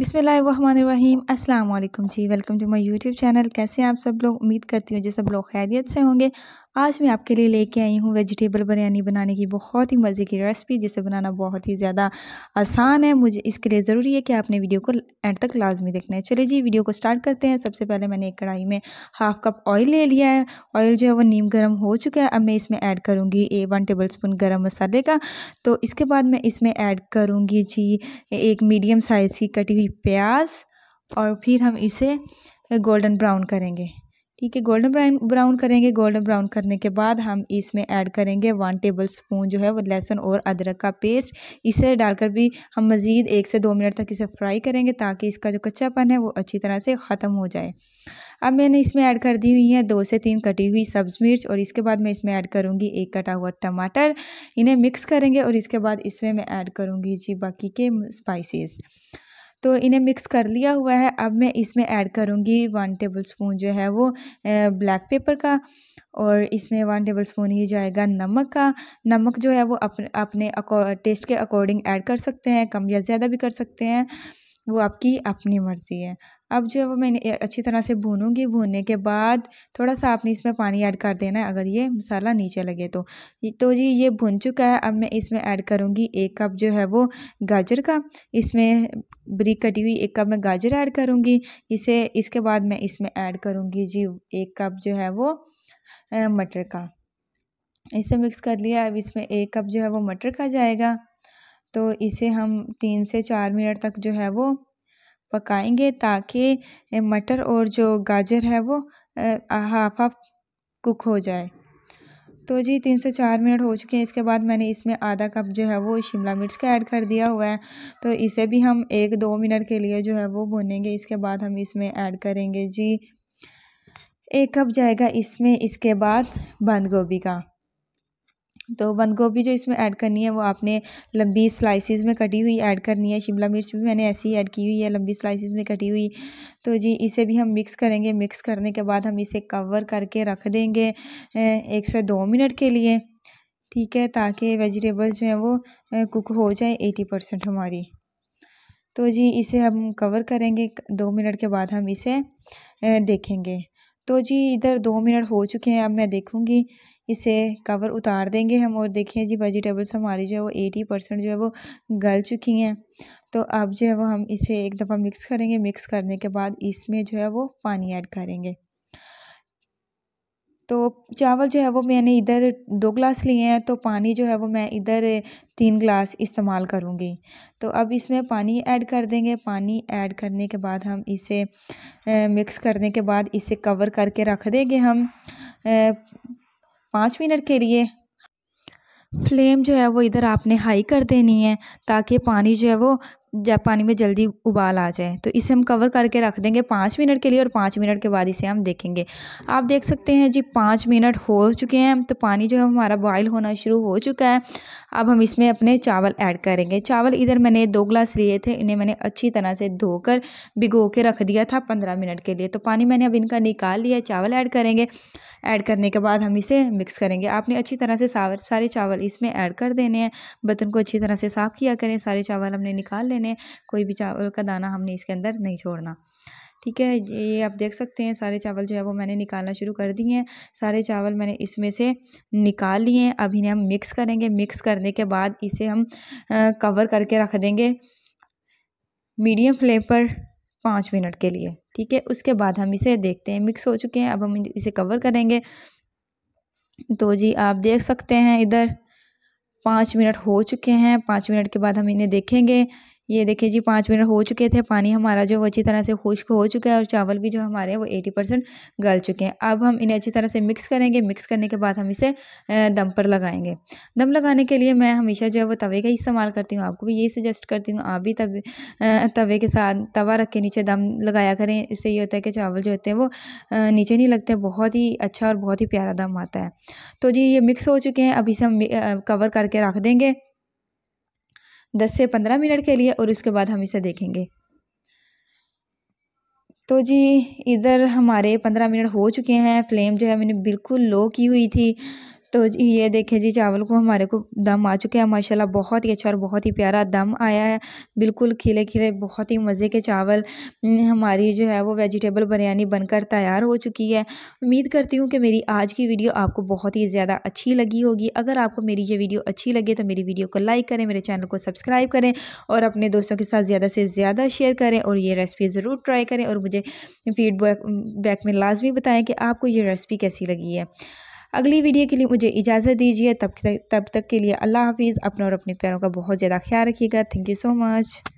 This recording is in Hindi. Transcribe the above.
बिसमीम अस्सलाम वालेकुम जी welcome to my YouTube channel कैसे आप सब लोग उम्मीद करती हूँ जी सब लोग खैरियत से होंगे आज मैं आपके लिए लेके आई हूँ वेजिटेबल बिरयानी बनाने की बहुत ही मज़े की रेसिपी जिसे बनाना बहुत ही ज़्यादा आसान है मुझे इसके लिए ज़रूरी है कि आपने वीडियो को एंड तक लाजमी देखना है चलिए जी वीडियो को स्टार्ट करते हैं सबसे पहले मैंने एक कढ़ाई में हाफ कप ऑयल ले लिया है ऑयल जो है वो नीम गर्म हो चुका है अब मैं इसमें ऐड करूँगी ए वन टेबल स्पून गर्म मसाले का तो इसके बाद मैं इसमें ऐड करूँगी जी एक मीडियम साइज़ की कटी हुई प्याज और फिर हम इसे गोल्डन ब्राउन करेंगे ठीक है गोल्डन ब्राउन ब्राउन करेंगे गोल्डन ब्राउन करने के बाद हम इसमें ऐड करेंगे वन टेबल स्पून जो है वो लहसुन और अदरक का पेस्ट इसे डालकर भी हम मज़ीद एक से दो मिनट तक इसे फ्राई करेंगे ताकि इसका जो कच्चापन है वो अच्छी तरह से ख़त्म हो जाए अब मैंने इसमें ऐड कर दी हुई है दो से तीन कटी हुई सब्ज़ मिर्च और इसके बाद मैं इसमें ऐड करूँगी एक कटा हुआ टमाटर इन्हें मिक्स करेंगे और इसके बाद इसमें मैं ऐड करूँगी जी बाकी के स्पाइसिस तो इन्हें मिक्स कर लिया हुआ है अब मैं इसमें ऐड करूँगी वन टेबल स्पून जो है वो ब्लैक पेपर का और इसमें वन टेबल स्पून ही जाएगा नमक का नमक जो है वो अपने अपने टेस्ट के अकॉर्डिंग ऐड कर सकते हैं कम या ज़्यादा भी कर सकते हैं वो आपकी अपनी मर्ज़ी है अब जो है वो मैंने अच्छी तरह से भूनूंगी भूनने के बाद थोड़ा सा आपने इसमें पानी ऐड कर देना है अगर ये मसाला नीचे लगे तो तो जी ये भुन चुका है अब मैं इसमें ऐड करूँगी एक कप जो है वो गाजर का इसमें बरीक कटी हुई एक कप मैं गाजर ऐड करूँगी इसे इसके बाद मैं इसमें ऐड करूँगी जी एक कप जो है वो मटर का इसे मिक्स कर लिया अब इसमें एक कप जो है वो मटर का जाएगा तो इसे हम तीन से चार मिनट तक जो है वो पकाएंगे ताकि मटर और जो गाजर है वो हाफ हाफ कुक हो जाए तो जी तीन से चार मिनट हो चुके हैं इसके बाद मैंने इसमें आधा कप जो है वो शिमला मिर्च का ऐड कर दिया हुआ है तो इसे भी हम एक दो मिनट के लिए जो है वो भुनेंगे इसके बाद हम इसमें ऐड करेंगे जी एक कप जाएगा इसमें इसके बाद बंद गोभी का तो बंद गोभी जो इसमें ऐड करनी है वो आपने लंबी स्लाइसिस में कटी हुई ऐड करनी है शिमला मिर्च भी मैंने ऐसी ही ऐड की हुई है लंबी स्लाइसिस में कटी हुई तो जी इसे भी हम मिक्स करेंगे मिक्स करने के बाद हम इसे कवर करके रख देंगे एक से दो मिनट के लिए ठीक है ताकि वेजिटेबल्स जो हैं वो कुक हो जाए एटी परसेंट हमारी तो जी इसे हम कवर करेंगे दो मिनट के बाद हम इसे देखेंगे तो जी इधर दो मिनट हो चुके हैं अब मैं देखूँगी इसे कवर उतार देंगे हम और देखें जी वेजिटेबल्स हमारी जो है वो एटी परसेंट जो है वो गल चुकी हैं तो अब जो है वो हम इसे एक दफ़ा मिक्स करेंगे मिक्स करने के बाद इसमें जो है वो पानी ऐड करेंगे तो चावल जो है वो मैंने इधर दो ग्लास लिए हैं तो पानी जो है वो मैं इधर तीन ग्लास इस्तेमाल करूँगी तो अब इसमें पानी ऐड कर देंगे पानी ऐड करने के बाद हम इसे मिक्स करने के बाद इसे कवर करके रख देंगे हम पाँच मिनट के लिए फ्लेम जो है वो इधर आपने हाई कर देनी है ताकि पानी जो है वो जब पानी में जल्दी उबाल आ जाए तो इसे हम कवर करके रख देंगे पाँच मिनट के लिए और पाँच मिनट के बाद इसे हम देखेंगे आप देख सकते हैं जी पाँच मिनट हो चुके हैं तो पानी जो है हमारा बॉयल होना शुरू हो चुका है अब हम इसमें अपने चावल ऐड करेंगे चावल इधर मैंने दो ग्लास लिए थे इन्हें मैंने अच्छी तरह से धोकर भिगो के रख दिया था पंद्रह मिनट के लिए तो पानी मैंने अब इनका निकाल लिया चावल ऐड करेंगे ऐड करने के बाद हम इसे मिक्स करेंगे आपने अच्छी तरह से सारे चावल इसमें ऐड कर देने हैं बर्तन को अच्छी तरह से साफ़ किया करें सारे चावल हमने निकाल लेने कोई भी चावल का दाना हमने इसके अंदर नहीं छोड़ना ठीक है ये आप देख सकते हैं सारे चावल जो है वो मैंने निकालना शुरू कर दिए हैं सारे चावल मैंने इसमें से निकाल लिए हैं अभी इन्हें हम मिक्स करेंगे मिक्स करने के बाद इसे हम आ, कवर करके रख देंगे मीडियम फ्लेम पर पाँच मिनट के लिए ठीक है उसके बाद हम इसे देखते हैं मिक्स हो चुके हैं अब हम इसे कवर करेंगे तो जी आप देख सकते हैं इधर पाँच मिनट हो चुके हैं पाँच मिनट के बाद हम इन्हें देखेंगे ये देखिए जी पाँच मिनट हो चुके थे पानी हमारा जो अच्छी तरह से खुश्क हो चुका है और चावल भी जो हमारे हैं वो एटी परसेंट गल चुके हैं अब हम इन्हें अच्छी तरह से मिक्स करेंगे मिक्स करने के बाद हम इसे दम पर लगाएंगे दम लगाने के लिए मैं हमेशा जो है वो तवे का ही इस्तेमाल करती हूँ आपको भी यही सजेस्ट करती हूँ आप भी तवे तवे के साथ तवा रख के नीचे दम लगाया करें इससे ये होता है कि चावल जो होते हैं वो नीचे नहीं लगते बहुत ही अच्छा और बहुत ही प्यारा दम आता है तो जी ये मिक्स हो चुके हैं अब इसे हम कवर करके रख देंगे दस से पंद्रह मिनट के लिए और उसके बाद हम इसे देखेंगे तो जी इधर हमारे पंद्रह मिनट हो चुके हैं फ्लेम जो है मैंने बिल्कुल लो की हुई थी तो ये देखें जी चावल को हमारे को दम आ चुके हैं माशाल्लाह बहुत ही अच्छा और बहुत ही प्यारा दम आया है बिल्कुल खिले खिले बहुत ही मज़े के चावल हमारी जो है वो वेजिटेबल बिरयानी बनकर तैयार हो चुकी है उम्मीद करती हूँ कि मेरी आज की वीडियो आपको बहुत ही ज़्यादा अच्छी लगी होगी अगर आपको मेरी ये वीडियो अच्छी लगे तो मेरी वीडियो को लाइक करें मेरे चैनल को सब्सक्राइब करें और अपने दोस्तों के साथ ज़्यादा से ज़्यादा शेयर करें और ये रेसिपी ज़रूर ट्राई करें और मुझे फीडबैक बैक में लाजमी बताएँ कि आपको ये रेसिपी कैसी लगी है अगली वीडियो के लिए मुझे इजाज़त दीजिए तब तक तब तक के लिए अल्लाह हाफिज़ अपने और अपने प्यारों का बहुत ज़्यादा ख्याल रखिएगा थैंक यू सो मच